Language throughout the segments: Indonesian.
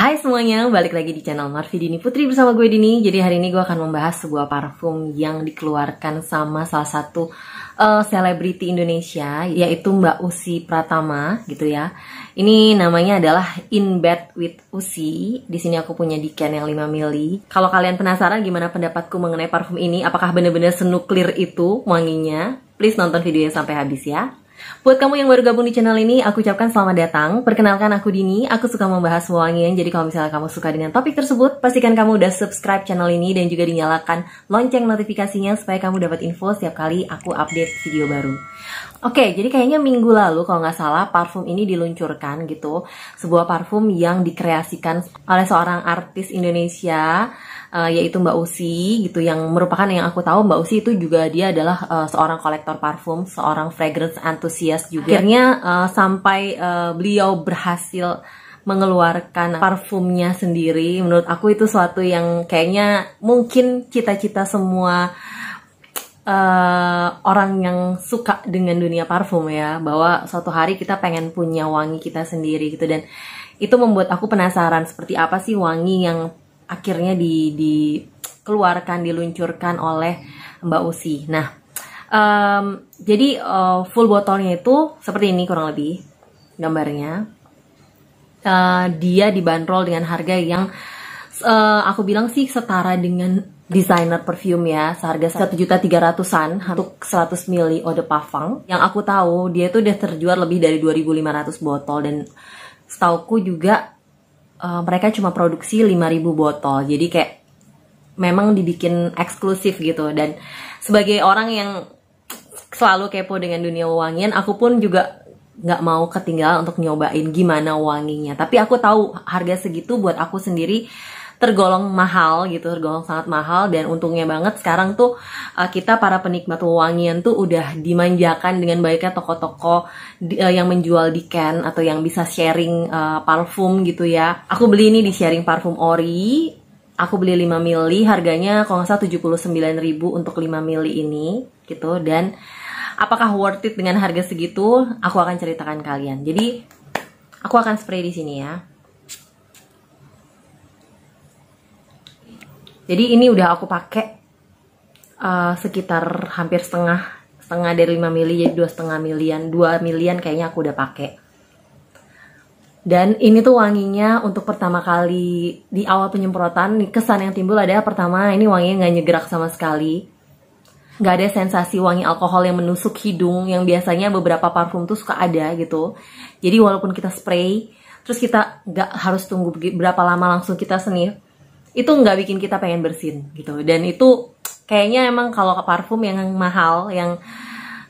Hai semuanya, balik lagi di channel Marvi Dini Putri bersama gue Dini Jadi hari ini gue akan membahas sebuah parfum yang dikeluarkan sama salah satu eh, selebriti uh, Indonesia Yaitu Mbak Usi Pratama gitu ya Ini namanya adalah In Bed With Usi di sini aku punya di decan yang 5 mili Kalau kalian penasaran gimana pendapatku mengenai parfum ini Apakah bener-bener senuklir itu wanginya Please nonton videonya sampai habis ya Buat kamu yang baru gabung di channel ini, aku ucapkan selamat datang. Perkenalkan aku Dini, aku suka membahas wangian. Jadi kalau misalnya kamu suka dengan topik tersebut, pastikan kamu udah subscribe channel ini dan juga dinyalakan lonceng notifikasinya supaya kamu dapat info setiap kali aku update video baru. Oke, jadi kayaknya minggu lalu kalau nggak salah parfum ini diluncurkan gitu. Sebuah parfum yang dikreasikan oleh seorang artis Indonesia uh, yaitu Mbak Usi gitu yang merupakan yang aku tahu Mbak Usi itu juga dia adalah uh, seorang kolektor parfum, seorang fragrance enthusiast juga. Iya. Akhirnya uh, sampai uh, beliau berhasil mengeluarkan parfumnya sendiri. Menurut aku itu suatu yang kayaknya mungkin cita-cita semua uh, orang yang suka dengan dunia parfum ya, bahwa suatu hari kita pengen punya wangi kita sendiri gitu dan itu membuat aku penasaran seperti apa sih wangi yang akhirnya di, dikeluarkan diluncurkan oleh Mbak Usi. Nah, um, jadi uh, full botolnya itu seperti ini kurang lebih gambarnya. Uh, dia dibanderol dengan harga yang uh, aku bilang sih setara dengan desainer perfume ya seharga satu juta tiga ratusan untuk 100 mili eau de parfum yang aku tahu dia itu udah terjual lebih dari 2.500 botol dan setauku juga uh, mereka cuma produksi 5000 botol. Jadi kayak memang dibikin eksklusif gitu dan sebagai orang yang selalu kepo dengan dunia wangian, aku pun juga nggak mau ketinggalan untuk nyobain gimana wanginya. Tapi aku tahu harga segitu buat aku sendiri tergolong mahal gitu, tergolong sangat mahal dan untungnya banget sekarang tuh uh, kita para penikmat wewangian tuh udah dimanjakan dengan baiknya toko-toko uh, yang menjual di can atau yang bisa sharing uh, parfum gitu ya. Aku beli ini di sharing parfum ori aku beli 5 mili harganya kalau nggak salah 79.000 untuk 5 mili ini gitu dan apakah worth it dengan harga segitu aku akan ceritakan kalian jadi aku akan spray di sini ya jadi ini udah aku pakai uh, sekitar hampir setengah setengah dari 5 mili jadi dua setengah milian dua milian kayaknya aku udah pakai dan ini tuh wanginya untuk pertama kali di awal penyemprotan kesan yang timbul adalah pertama ini wanginya nggak nyegerak sama sekali nggak ada sensasi wangi alkohol yang menusuk hidung yang biasanya beberapa parfum tuh suka ada gitu jadi walaupun kita spray terus kita nggak harus tunggu berapa lama langsung kita sniff itu nggak bikin kita pengen bersin gitu dan itu kayaknya emang kalau parfum yang mahal yang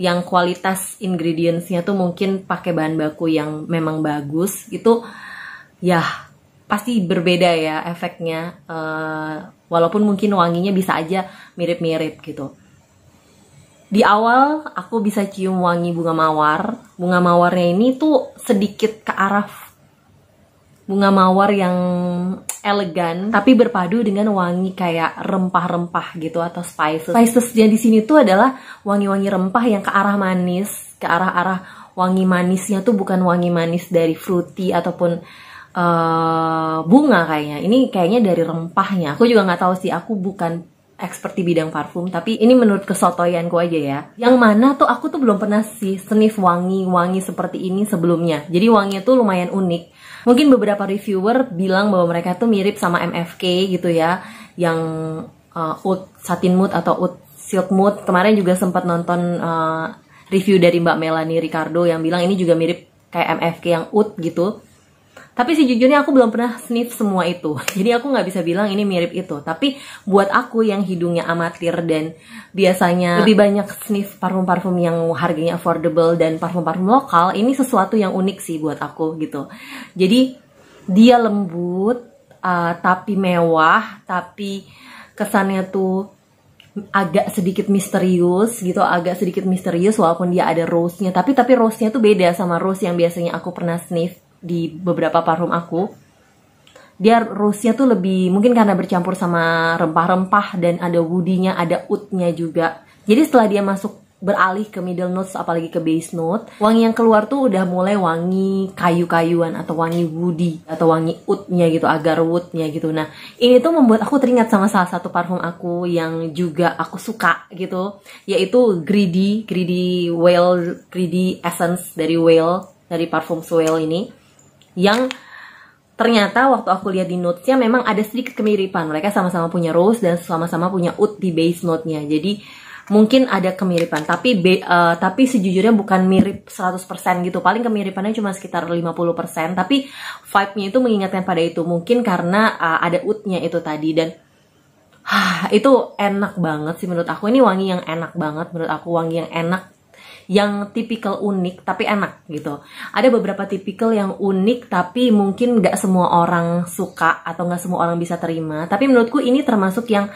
yang kualitas ingredientsnya tuh mungkin pakai bahan baku yang memang bagus itu ya pasti berbeda ya efeknya uh, walaupun mungkin wanginya bisa aja mirip-mirip gitu di awal aku bisa cium wangi bunga mawar bunga mawarnya ini tuh sedikit ke arah bunga mawar yang elegan tapi berpadu dengan wangi kayak rempah-rempah gitu atau spices. Spices yang di sini tuh adalah wangi-wangi rempah yang ke arah manis, ke arah-arah wangi manisnya tuh bukan wangi manis dari fruity ataupun uh, bunga kayaknya. Ini kayaknya dari rempahnya. Aku juga nggak tahu sih, aku bukan expert di bidang parfum tapi ini menurut kesotoyanku aja ya yang mana tuh aku tuh belum pernah sih senif wangi-wangi seperti ini sebelumnya jadi wanginya tuh lumayan unik mungkin beberapa reviewer bilang bahwa mereka tuh mirip sama MFK gitu ya yang uh, oud satin mood atau oud silk mood kemarin juga sempat nonton uh, review dari Mbak Melanie Ricardo yang bilang ini juga mirip kayak MFK yang oud gitu tapi sejujurnya aku belum pernah sniff semua itu. Jadi aku nggak bisa bilang ini mirip itu. Tapi buat aku yang hidungnya amatir dan biasanya lebih banyak sniff parfum-parfum yang harganya affordable dan parfum-parfum lokal, ini sesuatu yang unik sih buat aku gitu. Jadi dia lembut, uh, tapi mewah, tapi kesannya tuh agak sedikit misterius gitu, agak sedikit misterius walaupun dia ada rose-nya, tapi tapi rose-nya tuh beda sama rose yang biasanya aku pernah sniff di beberapa parfum aku dia roastnya tuh lebih mungkin karena bercampur sama rempah-rempah dan ada woodinya ada oudnya juga jadi setelah dia masuk beralih ke middle notes apalagi ke base note wangi yang keluar tuh udah mulai wangi kayu-kayuan atau wangi woody atau wangi oudnya gitu agar woodnya gitu nah ini tuh membuat aku teringat sama salah satu parfum aku yang juga aku suka gitu yaitu greedy greedy whale greedy essence dari whale dari parfum swell ini yang ternyata waktu aku lihat di notesnya memang ada sedikit kemiripan mereka sama-sama punya rose dan sama-sama punya ut di base note-nya jadi mungkin ada kemiripan tapi be, uh, tapi sejujurnya bukan mirip 100% gitu paling kemiripannya cuma sekitar 50% tapi vibe-nya itu mengingatkan pada itu mungkin karena uh, ada oud-nya itu tadi dan Hah, itu enak banget sih menurut aku ini wangi yang enak banget menurut aku wangi yang enak yang tipikal unik tapi enak gitu. Ada beberapa tipikal yang unik tapi mungkin nggak semua orang suka atau nggak semua orang bisa terima. Tapi menurutku ini termasuk yang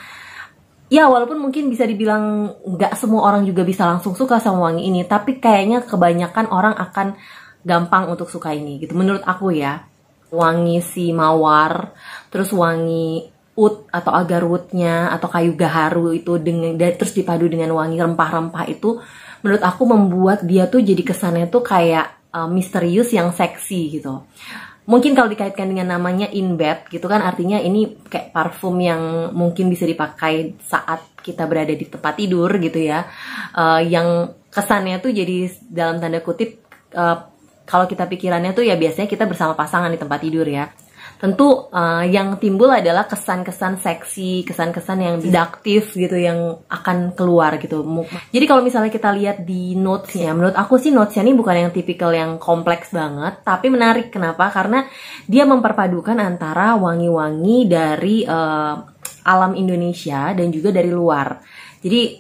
ya walaupun mungkin bisa dibilang nggak semua orang juga bisa langsung suka sama wangi ini, tapi kayaknya kebanyakan orang akan gampang untuk suka ini gitu. Menurut aku ya wangi si mawar, terus wangi ut atau agar woodnya atau kayu gaharu itu dengan terus dipadu dengan wangi rempah-rempah itu menurut aku membuat dia tuh jadi kesannya tuh kayak uh, misterius yang seksi gitu mungkin kalau dikaitkan dengan namanya in bed gitu kan artinya ini kayak parfum yang mungkin bisa dipakai saat kita berada di tempat tidur gitu ya uh, yang kesannya tuh jadi dalam tanda kutip uh, kalau kita pikirannya tuh ya biasanya kita bersama pasangan di tempat tidur ya tentu uh, yang timbul adalah kesan-kesan seksi, kesan-kesan yang didaktif gitu yang akan keluar gitu. Jadi kalau misalnya kita lihat di notes ya, menurut aku sih notesnya ini bukan yang tipikal yang kompleks banget, tapi menarik kenapa? Karena dia memperpadukan antara wangi-wangi dari uh, alam Indonesia dan juga dari luar. Jadi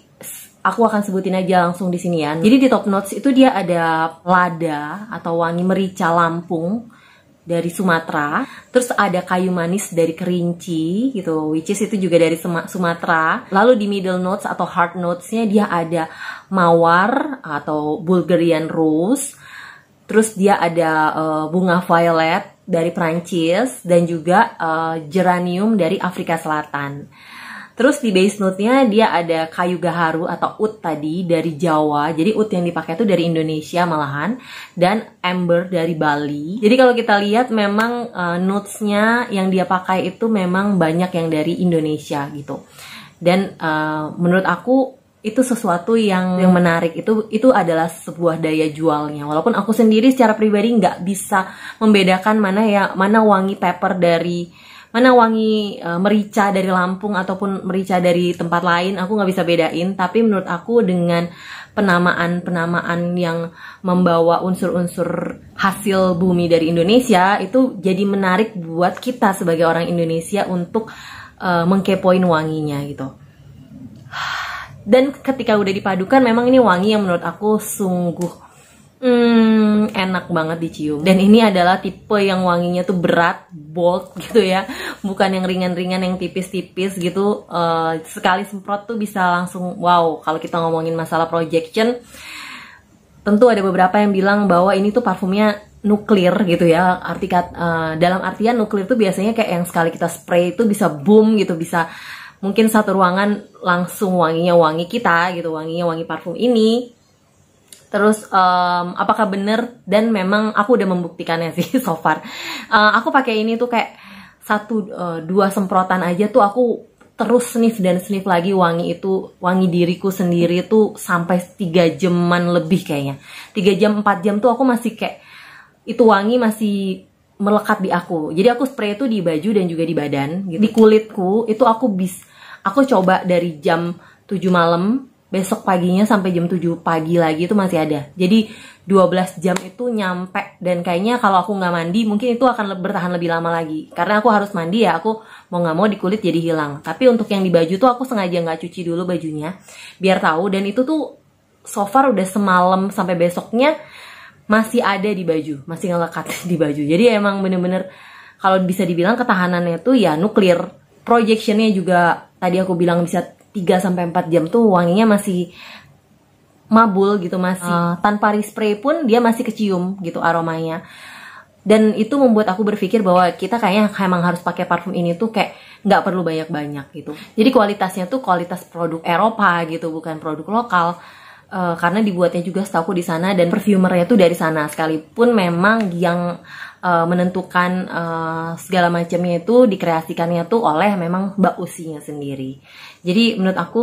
aku akan sebutin aja langsung di sini ya. Jadi di top notes itu dia ada lada atau wangi merica Lampung dari Sumatera, terus ada kayu manis dari Kerinci gitu, which is itu juga dari Sumatera. Lalu di middle notes atau hard notesnya dia ada mawar atau Bulgarian rose, terus dia ada uh, bunga violet dari Prancis dan juga uh, geranium dari Afrika Selatan. Terus di base note-nya dia ada kayu gaharu atau ut tadi dari Jawa. Jadi ut yang dipakai itu dari Indonesia malahan dan amber dari Bali. Jadi kalau kita lihat memang uh, notes-nya yang dia pakai itu memang banyak yang dari Indonesia gitu. Dan uh, menurut aku itu sesuatu yang yang menarik itu itu adalah sebuah daya jualnya walaupun aku sendiri secara pribadi nggak bisa membedakan mana ya mana wangi pepper dari mana wangi uh, merica dari Lampung ataupun merica dari tempat lain aku nggak bisa bedain tapi menurut aku dengan penamaan penamaan yang membawa unsur-unsur hasil bumi dari Indonesia itu jadi menarik buat kita sebagai orang Indonesia untuk uh, mengkepoin wanginya gitu dan ketika udah dipadukan memang ini wangi yang menurut aku sungguh Hmm, enak banget dicium. Dan ini adalah tipe yang wanginya tuh berat, bold gitu ya. Bukan yang ringan-ringan, yang tipis-tipis gitu. Uh, sekali semprot tuh bisa langsung wow. Kalau kita ngomongin masalah projection, tentu ada beberapa yang bilang bahwa ini tuh parfumnya nuklir gitu ya. Arti uh, dalam artian nuklir tuh biasanya kayak yang sekali kita spray itu bisa boom gitu, bisa mungkin satu ruangan langsung wanginya wangi kita gitu, wanginya wangi parfum ini terus um, apakah bener dan memang aku udah membuktikannya sih so far uh, aku pakai ini tuh kayak satu uh, dua semprotan aja tuh aku terus sniff dan sniff lagi wangi itu wangi diriku sendiri tuh sampai tiga jaman lebih kayaknya tiga jam 4 jam tuh aku masih kayak itu wangi masih melekat di aku jadi aku spray itu di baju dan juga di badan gitu. di kulitku itu aku bis aku coba dari jam 7 malam besok paginya sampai jam 7 pagi lagi itu masih ada. Jadi 12 jam itu nyampe dan kayaknya kalau aku nggak mandi mungkin itu akan bertahan lebih lama lagi karena aku harus mandi ya aku mau nggak mau di kulit jadi hilang tapi untuk yang di baju tuh aku sengaja nggak cuci dulu bajunya biar tahu dan itu tuh so far udah semalam sampai besoknya masih ada di baju masih ngelekat di baju jadi emang bener-bener kalau bisa dibilang ketahanannya tuh ya nuklir projectionnya juga tadi aku bilang bisa 3 sampai 4 jam tuh wanginya masih mabul gitu masih uh, tanpa respray pun dia masih kecium gitu aromanya dan itu membuat aku berpikir bahwa kita kayaknya emang harus pakai parfum ini tuh kayak nggak perlu banyak-banyak gitu jadi kualitasnya tuh kualitas produk Eropa gitu bukan produk lokal uh, karena dibuatnya juga setahu di sana dan perfumernya tuh dari sana sekalipun memang yang uh, menentukan uh, segala macamnya itu dikreasikannya tuh oleh memang Mbak Usinya sendiri jadi menurut aku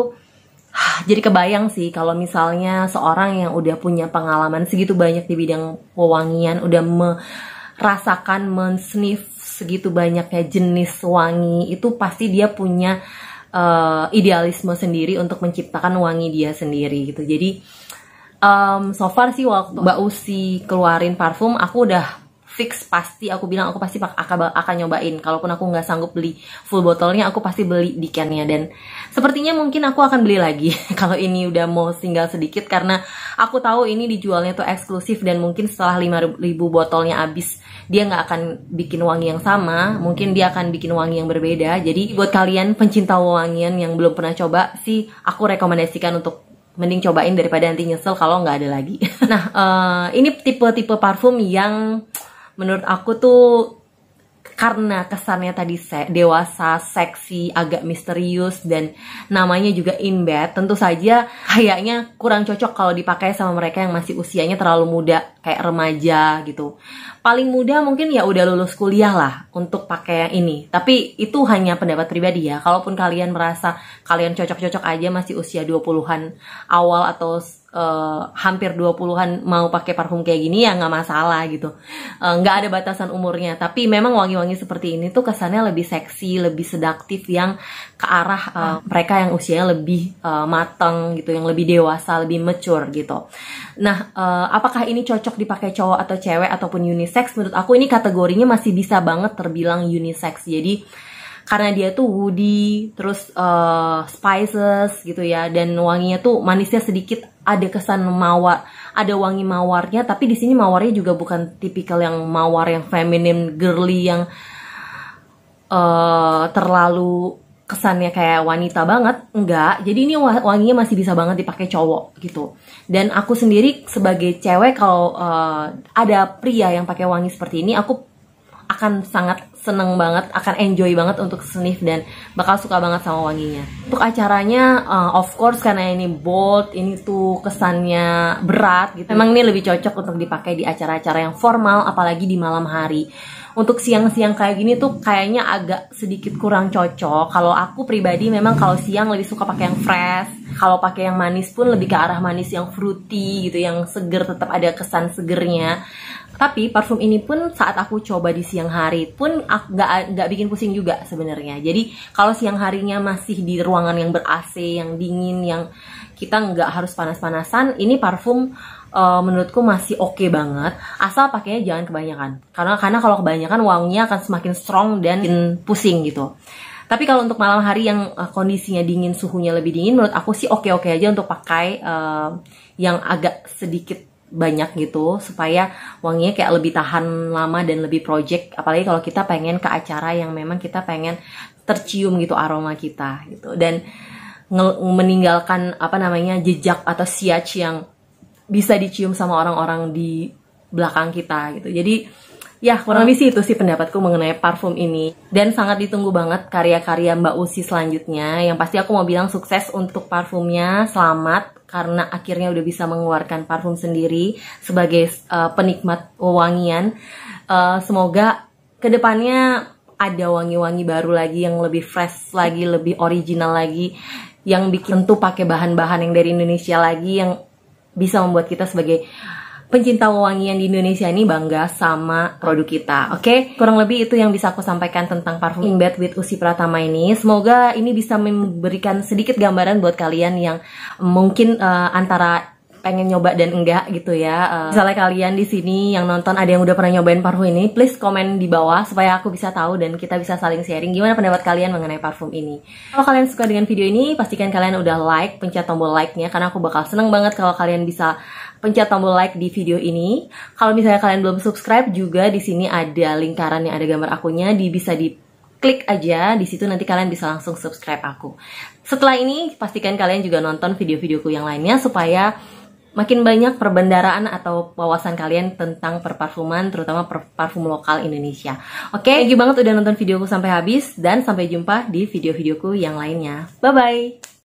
jadi kebayang sih kalau misalnya seorang yang udah punya pengalaman segitu banyak di bidang pewangian udah merasakan mensniff segitu banyaknya jenis wangi itu pasti dia punya uh, idealisme sendiri untuk menciptakan wangi dia sendiri gitu jadi um, so far sih waktu Mbak Usi keluarin parfum aku udah fix pasti aku bilang aku pasti akan, akan nyobain kalaupun aku nggak sanggup beli full botolnya aku pasti beli di cannya dan sepertinya mungkin aku akan beli lagi kalau ini udah mau tinggal sedikit karena aku tahu ini dijualnya tuh eksklusif dan mungkin setelah 5000 botolnya habis dia nggak akan bikin wangi yang sama mungkin dia akan bikin wangi yang berbeda jadi buat kalian pencinta wangian yang belum pernah coba sih aku rekomendasikan untuk mending cobain daripada nanti nyesel kalau nggak ada lagi. nah, uh, ini tipe-tipe parfum yang menurut aku tuh karena kesannya tadi se dewasa, seksi, agak misterius dan namanya juga in bed, tentu saja kayaknya kurang cocok kalau dipakai sama mereka yang masih usianya terlalu muda, kayak remaja gitu. Paling muda mungkin ya udah lulus kuliah lah untuk pakai yang ini. Tapi itu hanya pendapat pribadi ya. Kalaupun kalian merasa kalian cocok-cocok aja masih usia 20-an awal atau uh, hampir 20-an mau pakai parfum kayak gini ya nggak masalah gitu. Eh, nggak uh, ada batasan umurnya, tapi memang wangi-wangi seperti ini tuh kesannya lebih seksi, lebih sedaktif yang ke arah uh, mereka yang usianya lebih uh, matang gitu, yang lebih dewasa, lebih mature gitu. Nah, uh, apakah ini cocok dipakai cowok atau cewek ataupun unisex? Menurut aku ini kategorinya masih bisa banget terbilang unisex. Jadi karena dia tuh woody, terus uh, spices gitu ya, dan wanginya tuh manisnya sedikit ada kesan mawar, ada wangi mawarnya, tapi di sini mawarnya juga bukan tipikal yang mawar yang feminin, girly yang uh, terlalu kesannya kayak wanita banget, enggak. Jadi ini wanginya masih bisa banget dipakai cowok gitu. Dan aku sendiri sebagai cewek kalau uh, ada pria yang pakai wangi seperti ini, aku akan sangat seneng banget akan enjoy banget untuk sniff dan bakal suka banget sama wanginya untuk acaranya uh, of course karena ini bold ini tuh kesannya berat gitu memang ini lebih cocok untuk dipakai di acara-acara yang formal apalagi di malam hari untuk siang-siang kayak gini tuh kayaknya agak sedikit kurang cocok. Kalau aku pribadi memang kalau siang lebih suka pakai yang fresh. Kalau pakai yang manis pun lebih ke arah manis yang fruity gitu, yang seger tetap ada kesan segernya. Tapi parfum ini pun saat aku coba di siang hari pun nggak nggak bikin pusing juga sebenarnya. Jadi kalau siang harinya masih di ruangan yang ber AC, yang dingin, yang kita nggak harus panas-panasan, ini parfum uh, menurutku masih oke okay banget. Asal pakainya jangan kebanyakan. Karena karena kalau kebanyakan wanginya akan semakin strong dan pusing gitu. Tapi kalau untuk malam hari yang eh, kondisinya dingin, suhunya lebih dingin, menurut aku sih oke-oke aja untuk pakai uh, yang agak sedikit banyak gitu supaya wanginya kayak lebih tahan lama dan lebih project apalagi kalau kita pengen ke acara yang memang kita pengen tercium gitu aroma kita gitu dan meninggalkan apa namanya jejak atau siach yang bisa dicium sama orang-orang di belakang kita gitu jadi ya kurang lebih sih itu sih pendapatku mengenai parfum ini dan sangat ditunggu banget karya-karya Mbak Usi selanjutnya yang pasti aku mau bilang sukses untuk parfumnya selamat karena akhirnya udah bisa mengeluarkan parfum sendiri sebagai uh, penikmat wewangian. Uh, semoga kedepannya ada wangi-wangi baru lagi yang lebih fresh lagi, lebih original lagi, yang bikin tuh pakai bahan-bahan yang dari Indonesia lagi yang bisa membuat kita sebagai pencinta wewangian di Indonesia ini bangga sama produk kita. Oke, okay? kurang lebih itu yang bisa aku sampaikan tentang parfum In Bed with Usi Pratama ini. Semoga ini bisa memberikan sedikit gambaran buat kalian yang mungkin uh, antara pengen nyoba dan enggak gitu ya. Uh, misalnya kalian di sini yang nonton ada yang udah pernah nyobain parfum ini, please komen di bawah supaya aku bisa tahu dan kita bisa saling sharing gimana pendapat kalian mengenai parfum ini. Kalau kalian suka dengan video ini, pastikan kalian udah like, pencet tombol like-nya karena aku bakal seneng banget kalau kalian bisa pencet tombol like di video ini. Kalau misalnya kalian belum subscribe juga di sini ada lingkaran yang ada gambar akunya, di bisa di klik aja di situ nanti kalian bisa langsung subscribe aku. Setelah ini pastikan kalian juga nonton video-videoku yang lainnya supaya makin banyak perbendaraan atau wawasan kalian tentang perparfuman, terutama parfum lokal Indonesia. Oke, okay, thank you banget udah nonton videoku sampai habis, dan sampai jumpa di video-videoku yang lainnya. Bye-bye!